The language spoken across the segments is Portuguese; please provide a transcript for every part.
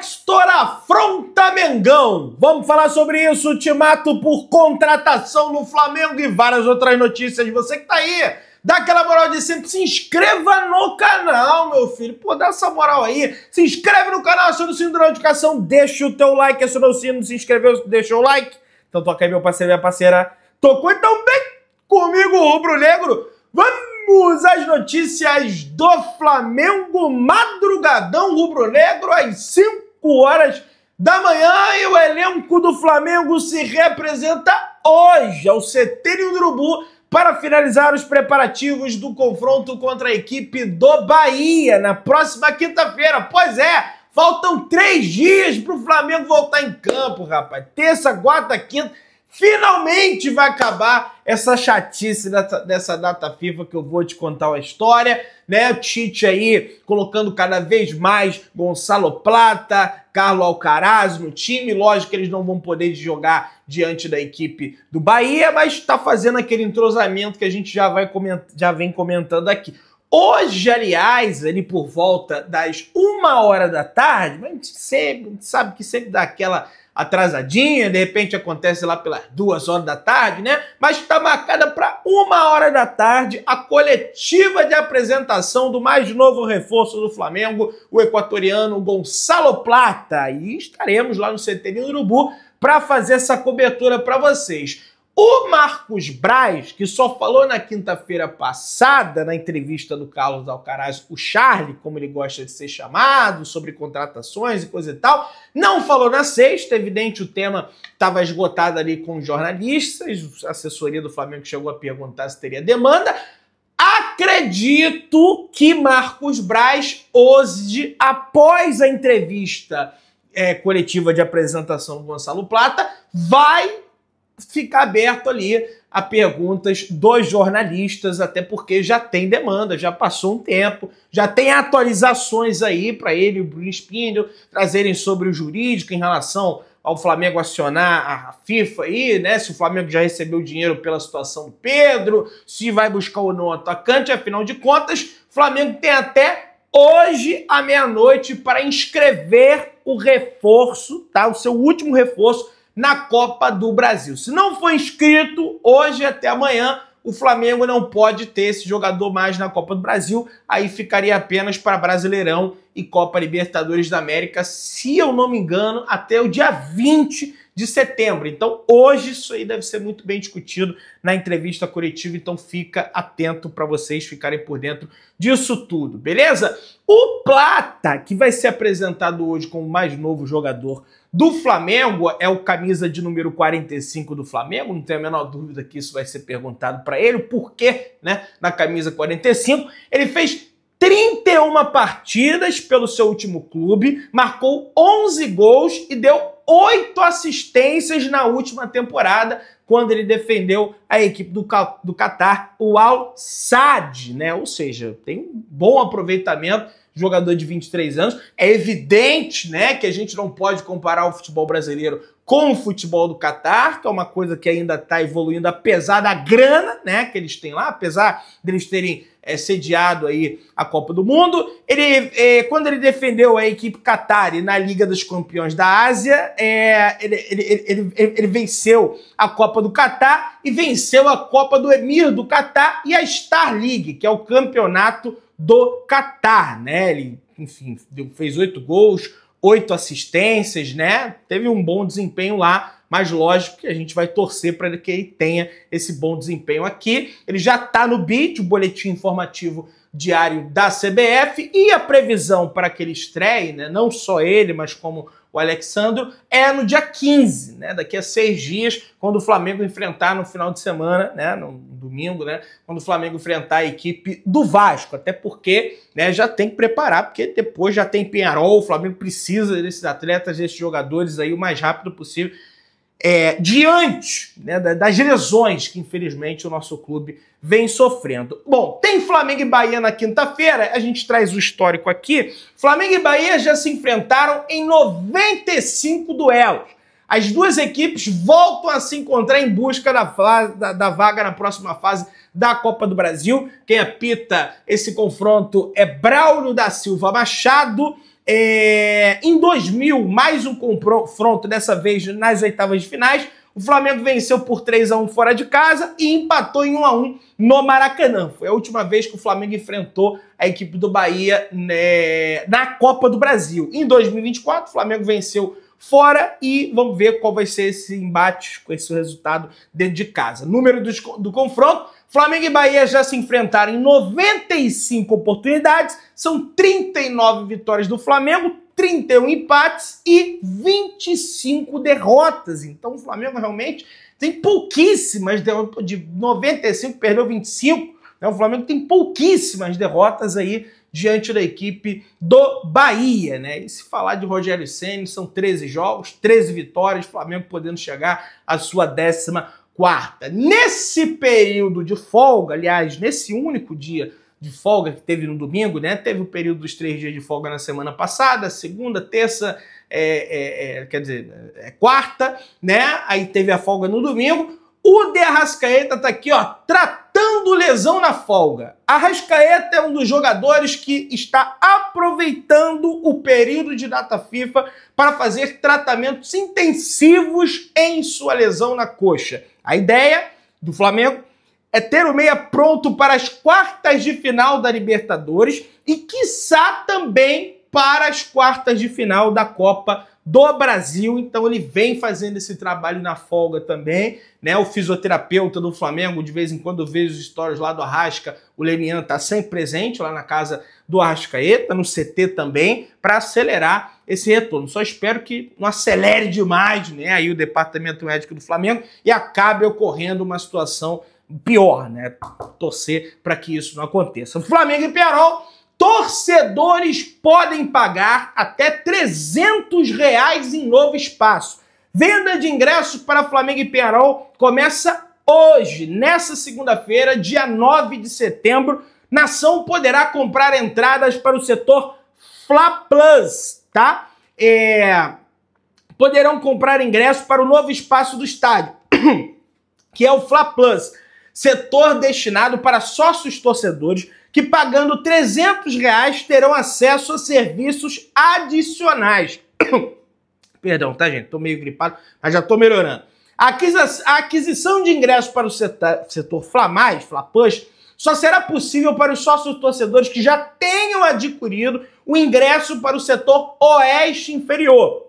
Textor afronta Mengão. Vamos falar sobre isso, Ultimato por contratação no Flamengo e várias outras notícias. Você que tá aí, dá aquela moral de sempre, se inscreva no canal, meu filho. Pô, dá essa moral aí. Se inscreve no canal, aciona o sino de notificação, deixa o teu like, aciona o sino, se inscreveu, deixou o like. Então toca aí, meu parceiro, minha parceira. Tocou então bem comigo, Rubro Negro. Vamos! às notícias do Flamengo Madrugadão Rubro Negro às 5 horas da manhã e o elenco do Flamengo se representa hoje ao é Setênio do Urubu para finalizar os preparativos do confronto contra a equipe do Bahia na próxima quinta-feira. Pois é, faltam três dias para o Flamengo voltar em campo, rapaz. Terça, quarta, quinta. Finalmente vai acabar essa chatice dessa, dessa, data FIFA que eu vou te contar uma história, né? O Tite aí colocando cada vez mais Gonçalo Plata, Carlos Alcaraz no time. Lógico que eles não vão poder jogar diante da equipe do Bahia, mas está fazendo aquele entrosamento que a gente já, vai já vem comentando aqui. Hoje, aliás, ali por volta das uma hora da tarde, a gente sempre a gente sabe que sempre dá aquela atrasadinha, de repente acontece lá pelas duas horas da tarde, né? Mas está marcada para uma hora da tarde a coletiva de apresentação do mais novo reforço do Flamengo, o equatoriano Gonçalo Plata. E estaremos lá no CT do Urubu para fazer essa cobertura para vocês. O Marcos Braz, que só falou na quinta-feira passada, na entrevista do Carlos Alcaraz, o Charlie, como ele gosta de ser chamado, sobre contratações e coisa e tal, não falou na sexta, evidente o tema estava esgotado ali com jornalistas, a assessoria do Flamengo chegou a perguntar se teria demanda. Acredito que Marcos Braz, hoje, após a entrevista é, coletiva de apresentação do Gonçalo Plata, vai ficar aberto ali a perguntas dos jornalistas, até porque já tem demanda, já passou um tempo, já tem atualizações aí para ele e o Bruno Spindel trazerem sobre o jurídico em relação ao Flamengo acionar a FIFA aí, né? Se o Flamengo já recebeu dinheiro pela situação do Pedro, se vai buscar ou não atacante, afinal de contas, o Flamengo tem até hoje à meia-noite para inscrever o reforço, tá? O seu último reforço na Copa do Brasil. Se não for inscrito, hoje até amanhã, o Flamengo não pode ter esse jogador mais na Copa do Brasil, aí ficaria apenas para Brasileirão e Copa Libertadores da América, se eu não me engano, até o dia 20 de setembro. Então, hoje isso aí deve ser muito bem discutido na entrevista coletiva, então fica atento para vocês ficarem por dentro disso tudo, beleza? O Plata, que vai ser apresentado hoje como mais novo jogador do Flamengo, é o camisa de número 45 do Flamengo, não tenho a menor dúvida que isso vai ser perguntado para ele, o porquê, né, na camisa 45. Ele fez 31 partidas pelo seu último clube, marcou 11 gols e deu oito assistências na última temporada, quando ele defendeu a equipe do, do Qatar, o Al-Sad, né? Ou seja, tem um bom aproveitamento, jogador de 23 anos. É evidente, né, que a gente não pode comparar o futebol brasileiro com o futebol do Catar, que é uma coisa que ainda está evoluindo, apesar da grana né, que eles têm lá, apesar deles terem é, sediado aí a Copa do Mundo. Ele, é, quando ele defendeu a equipe Qatari na Liga dos Campeões da Ásia, é, ele, ele, ele, ele, venceu a Copa do Catar e venceu a Copa do Emir do Catar e a Star League, que é o campeonato do Catar. Né? Ele, enfim, fez oito gols, oito assistências, né? Teve um bom desempenho lá, mas lógico que a gente vai torcer para que ele tenha esse bom desempenho aqui. Ele já está no BID, o boletim informativo diário da CBF, e a previsão para que ele estreie, né? Não só ele, mas como o Alexandro, é no dia 15, né? Daqui a seis dias, quando o Flamengo enfrentar no final de semana, né? No domingo, né? Quando o Flamengo enfrentar a equipe do Vasco, até porque né, já tem que preparar, porque depois já tem Penharol, o Flamengo precisa desses atletas, desses jogadores aí o mais rápido possível. É, diante né, das lesões que, infelizmente, o nosso clube vem sofrendo. Bom, tem Flamengo e Bahia na quinta-feira, a gente traz o histórico aqui. Flamengo e Bahia já se enfrentaram em 95 duelos. As duas equipes voltam a se encontrar em busca da, da, da, vaga na próxima fase da Copa do Brasil. Quem apita esse confronto é Braulio da Silva Machado. É, em 2000, mais um confronto, dessa vez nas oitavas de finais. O Flamengo venceu por 3 a 1 fora de casa e empatou em 1 a 1 no Maracanã. Foi a última vez que o Flamengo enfrentou a equipe do Bahia né, na Copa do Brasil. Em 2024, o Flamengo venceu fora e vamos ver qual vai ser esse embate com esse resultado dentro de casa. Número do, do confronto: Flamengo e Bahia já se enfrentaram em 95 oportunidades, são 39 vitórias do Flamengo, 31 empates e 25 derrotas. Então o Flamengo realmente tem pouquíssimas derrotas, de 95 perdeu 25. Né? O Flamengo tem pouquíssimas derrotas aí diante da equipe do Bahia, né? E se falar de Rogério Ceni, são 13 jogos, 13 vitórias, Flamengo podendo chegar à sua décima quarta. Nesse período de folga, aliás, nesse único dia de folga que teve no domingo, né? Teve o período dos três dias de folga na semana passada, segunda, terça, é, é, é, quer dizer, é quarta, né? Aí teve a folga no domingo. O Derrascaeta tá aqui, ó, tratando evitando lesão na folga. Arrascaeta é um dos jogadores que está aproveitando o período de data FIFA para fazer tratamentos intensivos em sua lesão na coxa. A ideia do Flamengo é ter o meia pronto para as quartas de final da Libertadores e quiçá também para as quartas de final da Copa do Brasil, então ele vem fazendo esse trabalho na folga também, né? O fisioterapeuta do Flamengo, de vez em quando eu vejo os stories lá do Arrasca, o Lenian tá sempre presente lá na casa do Arrascaeta, no CT também, para acelerar esse retorno. Só espero que não acelere demais, né? Aí o departamento médico do Flamengo e acabe ocorrendo uma situação pior, né? Torcer para que isso não aconteça. Flamengo e Piarol torcedores podem pagar até 300 reais em novo espaço. Venda de ingressos para Flamengo e Penarol começa hoje, nessa segunda-feira, dia 9 de setembro. Nação poderá comprar entradas para o setor Fla Plus, tá? É... Poderão comprar ingressos para o novo espaço do estádio, que é o Fla Plus, setor destinado para sócios torcedores que pagando 300 reais terão acesso a serviços adicionais. Perdão, tá, gente? Tô meio gripado, mas já tô melhorando. A aquisição de ingressos para o setor, Flamais, Flapush, só será possível para os sócios torcedores que já tenham adquirido o ingresso para o setor Oeste Inferior.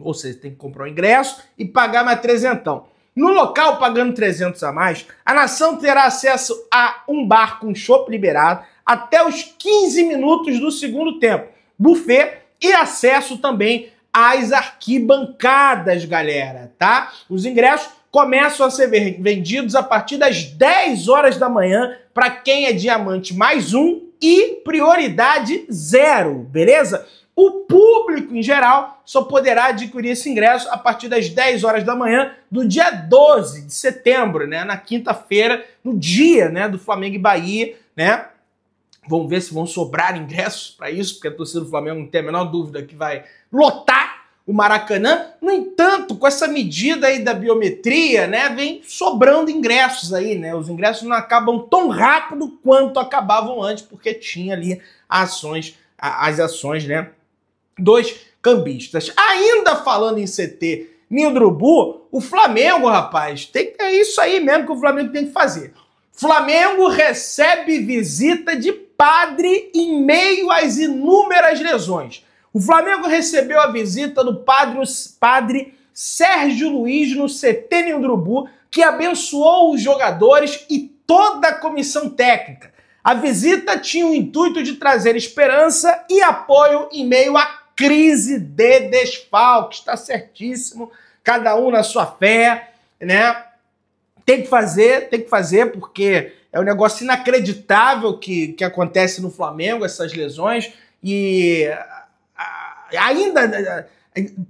Ou seja, tem que comprar o ingresso e pagar mais trezentão. No local, pagando 300 a mais, a nação terá acesso a um bar com chopp liberado até os 15 minutos do segundo tempo, buffet e acesso também às arquibancadas, galera, tá? Os ingressos começam a ser vendidos a partir das 10 horas da manhã para quem é diamante mais um e prioridade zero, beleza? O público em geral só poderá adquirir esse ingresso a partir das 10 horas da manhã do dia 12 de setembro, né? Na quinta-feira, no dia, né, do Flamengo e Bahia, né? Vamos ver se vão sobrar ingressos para isso, porque a torcida do Flamengo não tem a menor dúvida que vai lotar o Maracanã. No entanto, com essa medida aí da biometria, né, vem sobrando ingressos aí, né? Os ingressos não acabam tão rápido quanto acabavam antes, porque tinha ali ações, as ações, né, dos cambistas. Ainda falando em CT Nildrubu, o Flamengo, rapaz, tem, é isso aí mesmo que o Flamengo tem que fazer. Flamengo recebe visita de padre em meio às inúmeras lesões. O Flamengo recebeu a visita do padre, padre Sérgio Luiz no CT Nildrubu, que abençoou os jogadores e toda a comissão técnica. A visita tinha o intuito de trazer esperança e apoio em meio à crise de desfalques, está certíssimo, cada um na sua fé, né? Tem que fazer, tem que fazer, porque é um negócio inacreditável que, que acontece no Flamengo, essas lesões, e ainda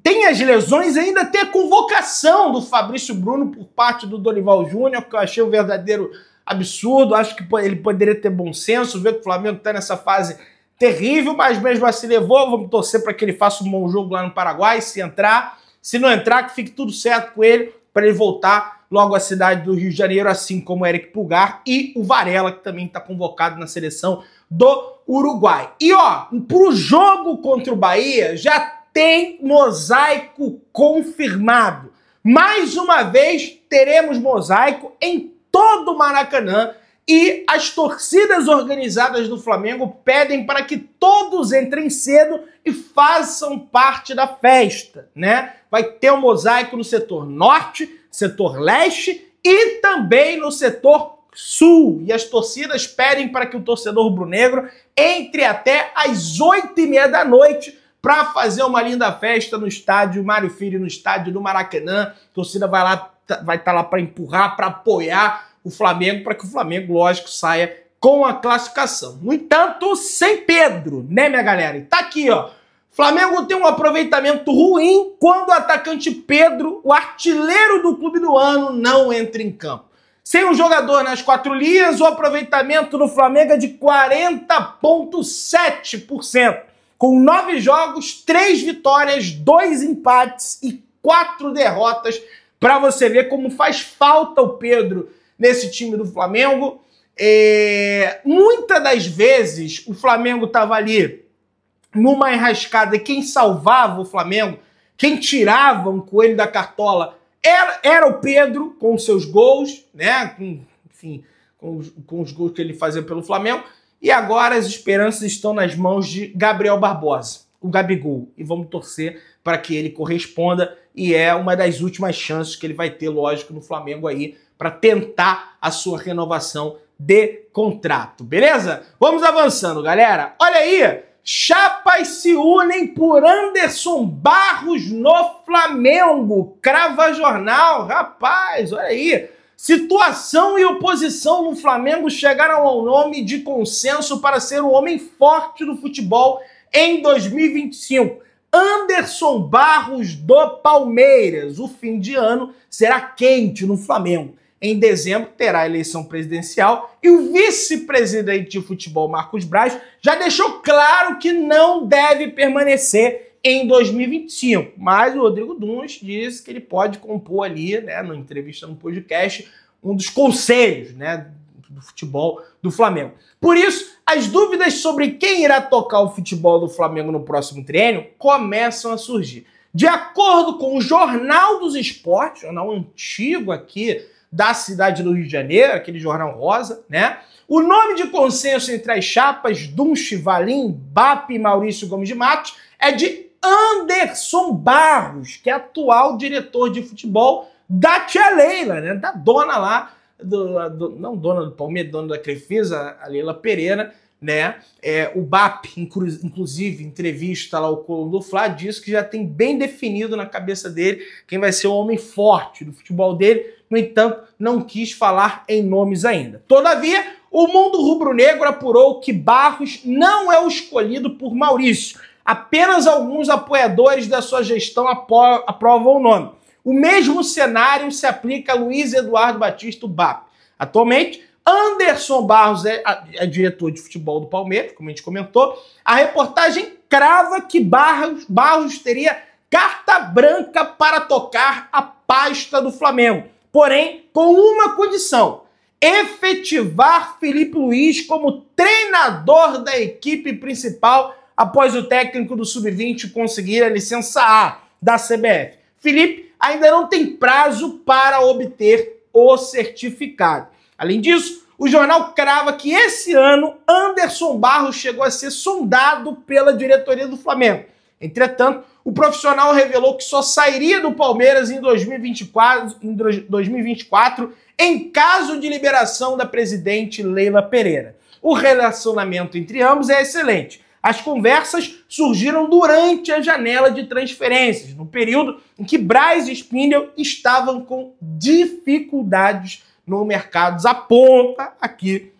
tem as lesões, ainda tem a convocação do Fabrício Bruno por parte do Dorival Júnior, que eu achei um verdadeiro absurdo, acho que ele poderia ter bom senso, ver que o Flamengo está nessa fase terrível, mas mesmo assim levou. Vamos torcer para que ele faça um bom jogo lá no Paraguai, se entrar. Se não entrar, que fique tudo certo com ele, para ele voltar logo à cidade do Rio de Janeiro, assim como o Eric Pulgar e o Varela, que também está convocado na seleção do Uruguai. E ó, pro jogo contra o Bahia, já tem mosaico confirmado. Mais uma vez teremos mosaico em todo o Maracanã e as torcidas organizadas do Flamengo pedem para que todos entrem cedo e façam parte da festa, né? Vai ter um mosaico no setor norte, setor leste e também no setor Sul. E as torcidas pedem para que o torcedor brunegro entre até às oito e meia da noite para fazer uma linda festa no estádio Mário Filho, no estádio do Maracanã. A torcida vai lá, tá, vai estar tá lá para empurrar, para apoiar o Flamengo para que o Flamengo, lógico, saia com a classificação. No entanto, sem Pedro, né, minha galera? E tá aqui, ó. Flamengo tem um aproveitamento ruim quando o atacante Pedro, o artilheiro do clube do ano, não entra em campo. Sem um jogador nas quatro linhas, o aproveitamento do Flamengo é de 40,7%. Com nove jogos, três vitórias, dois empates e quatro derrotas. Para você ver como faz falta o Pedro nesse time do Flamengo. É, muitas das vezes o Flamengo estava ali numa enrascada, quem salvava o Flamengo, quem tirava um coelho da cartola era, era o Pedro com seus gols, né? Com, enfim, com os, com os gols que ele fazia pelo Flamengo. E agora as esperanças estão nas mãos de Gabriel Barbosa, o Gabigol. E vamos torcer para que ele corresponda. E é uma das últimas chances que ele vai ter, lógico, no Flamengo aí para tentar a sua renovação de contrato, beleza? Vamos avançando, galera. Olha aí, chapas se unem por Anderson Barros no Flamengo. Crava jornal, rapaz, olha aí. Situação e oposição no Flamengo chegaram ao nome de consenso para ser o homem forte do futebol em 2025. Anderson Barros do Palmeiras. O fim de ano será quente no Flamengo. Em dezembro terá a eleição presidencial e o vice-presidente de futebol, Marcos Braz, já deixou claro que não deve permanecer em 2025. Mas o Rodrigo Duns disse que ele pode compor ali, né, na entrevista no podcast, um dos conselhos, né, do futebol do Flamengo. Por isso, as dúvidas sobre quem irá tocar o futebol do Flamengo no próximo triênio começam a surgir. De acordo com o Jornal dos Esportes, jornal antigo aqui da cidade do Rio de Janeiro, aquele jornal rosa, né? O nome de consenso entre as chapas Dum Chivalim, BAP e Maurício Gomes de Matos é de Anderson Barros, que é atual diretor de futebol da tia Leila, né? Da dona lá, do, do, não dona do Palmeiras, dona da Crefisa, a Leila Pereira, né? É, o BAP, inclusive, entrevista lá o Colombo do Flá, diz que já tem bem definido na cabeça dele quem vai ser o homem forte do futebol dele no entanto, não quis falar em nomes ainda. Todavia, o mundo rubro-negro apurou que Barros não é o escolhido por Maurício. Apenas alguns apoiadores da sua gestão aprovam o nome. O mesmo cenário se aplica a Luiz Eduardo Batista BAP. Atualmente, Anderson Barros é, é diretor de futebol do Palmeiras, como a gente comentou. A reportagem crava que Barros, Barros teria carta branca para tocar a pasta do Flamengo porém com uma condição: efetivar Felipe Luiz como treinador da equipe principal após o técnico do Sub-20 conseguir a licença A da CBF. Felipe ainda não tem prazo para obter o certificado. Além disso, o jornal crava que esse ano Anderson Barros chegou a ser sondado pela diretoria do Flamengo. Entretanto, o profissional revelou que só sairia do Palmeiras em 2024, em 2024 em caso de liberação da presidente Leila Pereira. O relacionamento entre ambos é excelente. As conversas surgiram durante a janela de transferências, no período em que Braz e Spindel estavam com dificuldades no mercado. Aponta aqui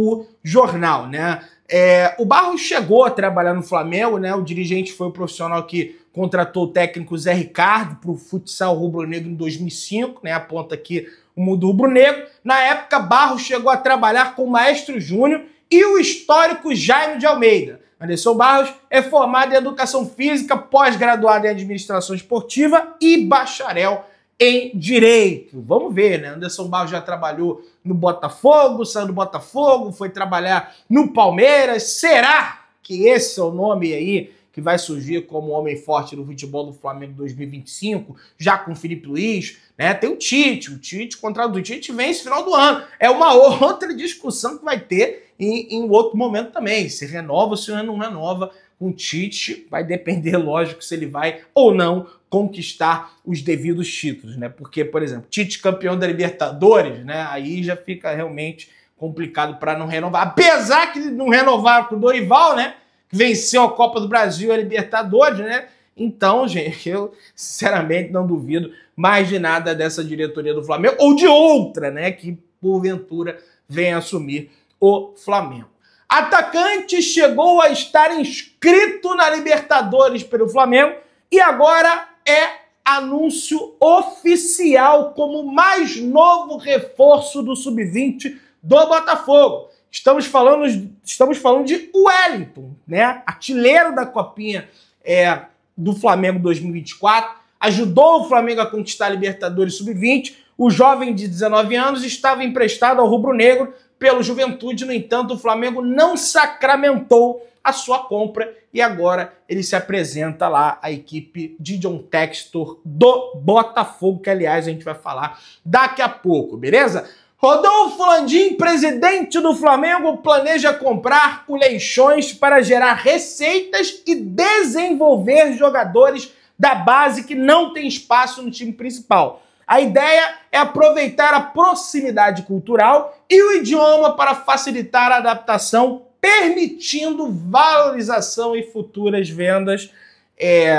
o jornal, né? É, o Barros chegou a trabalhar no Flamengo, né? O dirigente foi o profissional que contratou o técnico Zé Ricardo para o futsal rubro-negro em 2005, né? Aponta aqui o mundo rubro-negro. Na época, Barros chegou a trabalhar com o Maestro Júnior e o histórico Jaime de Almeida. Anderson Barros é formado em Educação Física, pós-graduado em Administração Esportiva e bacharel em direito. Vamos ver, né? Anderson Barros já trabalhou no Botafogo, saiu do Botafogo, foi trabalhar no Palmeiras. Será que esse é o nome aí que vai surgir como homem forte no futebol do Flamengo 2025, já com Felipe Luiz, né? Tem o Tite, o Tite, o contrato do Tite vem esse final do ano. É uma outra discussão que vai ter em, em outro momento também, se renova ou se não renova com o Tite. Vai depender, lógico, se ele vai ou não conquistar os devidos títulos, né? Porque, por exemplo, Tite campeão da Libertadores, né? Aí já fica realmente complicado para não renovar. Apesar que não renovar com o Dorival, né? Que venceu a Copa do Brasil e a Libertadores, né? Então, gente, eu sinceramente não duvido mais de nada dessa diretoria do Flamengo ou de outra, né? Que porventura venha assumir o Flamengo. Atacante chegou a estar inscrito na Libertadores pelo Flamengo e agora é anúncio oficial como mais novo reforço do sub-20 do Botafogo. Estamos falando, estamos falando de Wellington, né? Artilheiro da Copinha é, do Flamengo 2024, ajudou o Flamengo a conquistar a Libertadores sub-20. O jovem de 19 anos estava emprestado ao Rubro Negro pelo Juventude. No entanto, o Flamengo não sacramentou a sua compra e agora ele se apresenta lá a equipe de John Textor do Botafogo, que aliás a gente vai falar daqui a pouco, beleza? Rodolfo Landim, presidente do Flamengo, planeja comprar o Leixões para gerar receitas e desenvolver jogadores da base que não tem espaço no time principal. A ideia é aproveitar a proximidade cultural e o idioma para facilitar a adaptação, permitindo valorização e futuras vendas. É,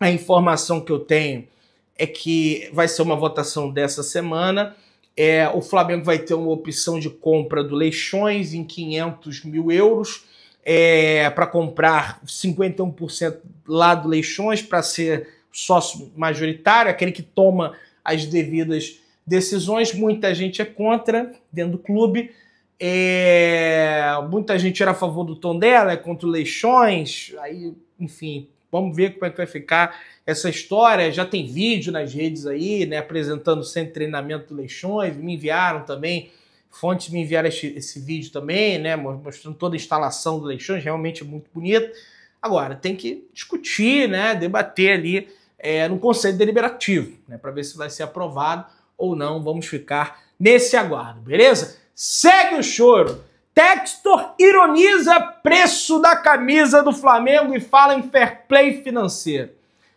a informação que eu tenho é que vai ser uma votação dessa semana. É, o Flamengo vai ter uma opção de compra do Leixões em 500 mil euros é, para comprar 51% lá do Leixões para ser sócio majoritário, aquele que toma as devidas decisões. Muita gente é contra dentro do clube. É... Muita gente era a favor do tom dela, é contra o Leixões. Aí, enfim, vamos ver como é que vai ficar essa história. Já tem vídeo nas redes aí, né? Apresentando o centro de treinamento do Leixões. Me enviaram também. Fontes me enviaram esse, esse vídeo também, né? Mostrando toda a instalação do Leixões, realmente é muito bonito. Agora, tem que discutir, né? Debater ali é, no Conselho Deliberativo, né, para ver se vai ser aprovado ou não. Vamos ficar nesse aguardo, beleza? Segue o choro. Textor ironiza preço da camisa do Flamengo e fala em fair play financeiro.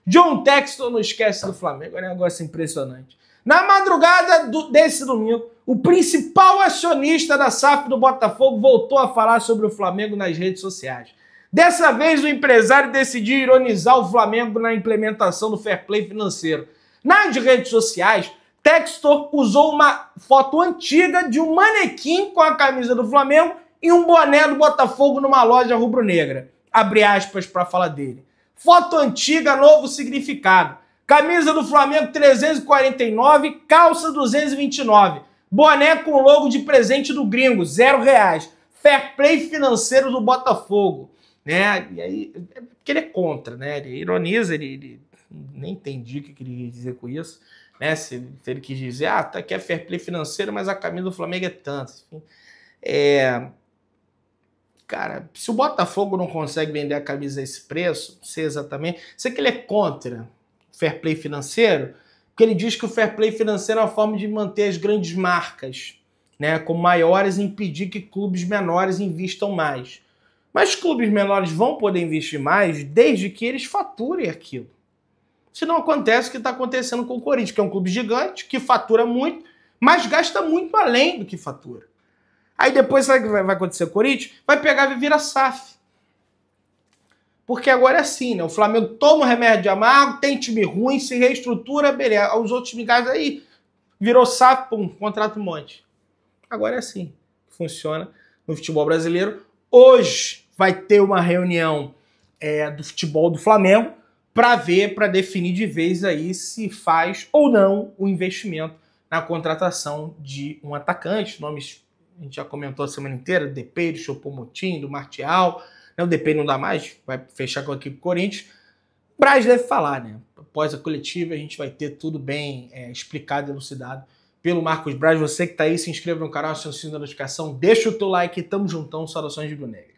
John Textor não esquece do Flamengo, é um negócio impressionante. Na madrugada do, desse domingo, o principal acionista da SAF do Botafogo voltou a falar sobre o Flamengo nas redes sociais. Dessa vez o empresário decidiu ironizar o Flamengo na implementação do fair play financeiro. Nas redes sociais, Textor usou uma foto antiga de um manequim com a camisa do Flamengo e um boné do Botafogo numa loja rubro-negra. Abre aspas para falar dele. Foto antiga, novo significado. Camisa do Flamengo 349, calça 229. Boné com logo de presente do gringo, zero reais. Fair play financeiro do Botafogo né? E aí, é porque ele é contra, né? Ele ironiza, ele, ele nem entendi o que ele quis dizer com isso, né? Se, se, ele quis dizer, ah, tá aqui é fair play financeiro, mas a camisa do Flamengo é tanto. Enfim, é... Cara, se o Botafogo não consegue vender a camisa a esse preço, não sei exatamente, sei que ele é contra fair play financeiro, porque ele diz que o fair play financeiro é uma forma de manter as grandes marcas, né, com maiores e impedir que clubes menores invistam mais. Mas clubes menores vão poder investir mais desde que eles faturem aquilo. Se não acontece o que está acontecendo com o Corinthians, que é um clube gigante, que fatura muito, mas gasta muito além do que fatura. Aí depois, sabe o que vai acontecer com o Corinthians? Vai pegar e virar SAF. Porque agora é assim, né? O Flamengo toma o remédio amargo, tem time ruim, se reestrutura, beleza. Os outros times aí, virou SAF, pum, contrata um monte. Agora é assim funciona no futebol brasileiro. Hoje vai ter uma reunião é, do futebol do Flamengo para ver, para definir de vez aí se faz ou não o investimento na contratação de um atacante. Nomes a gente já comentou a semana inteira: DP, do Chopomotim, do Martial. Né? O DP não dá mais, vai fechar com a equipe Corinthians. Braz deve falar, né? Após a coletiva, a gente vai ter tudo bem é, explicado, elucidado pelo Marcos Braz. Você que está aí, se inscreva no canal, aciona o sininho da notificação, deixa o teu like, tamo juntão, saudações de Negro.